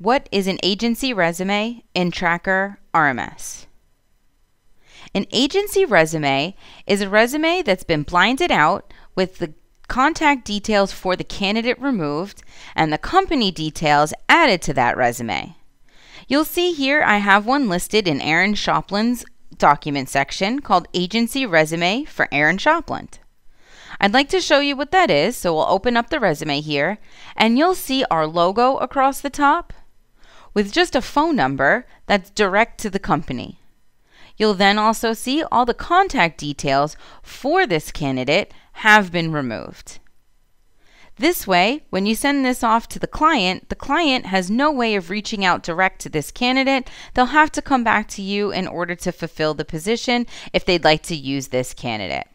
What is an agency resume in Tracker RMS? An agency resume is a resume that's been blinded out with the contact details for the candidate removed and the company details added to that resume. You'll see here I have one listed in Aaron Shopland's document section called Agency Resume for Aaron Shopland. I'd like to show you what that is, so we'll open up the resume here, and you'll see our logo across the top with just a phone number that's direct to the company. You'll then also see all the contact details for this candidate have been removed. This way, when you send this off to the client, the client has no way of reaching out direct to this candidate. They'll have to come back to you in order to fulfill the position if they'd like to use this candidate.